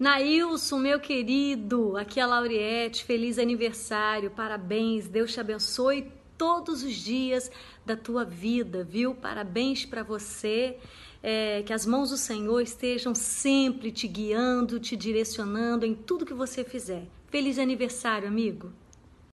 Nailson, meu querido, aqui é a Lauriette, feliz aniversário, parabéns, Deus te abençoe todos os dias da tua vida, viu? Parabéns para você. É, que as mãos do Senhor estejam sempre te guiando, te direcionando em tudo que você fizer. Feliz aniversário, amigo!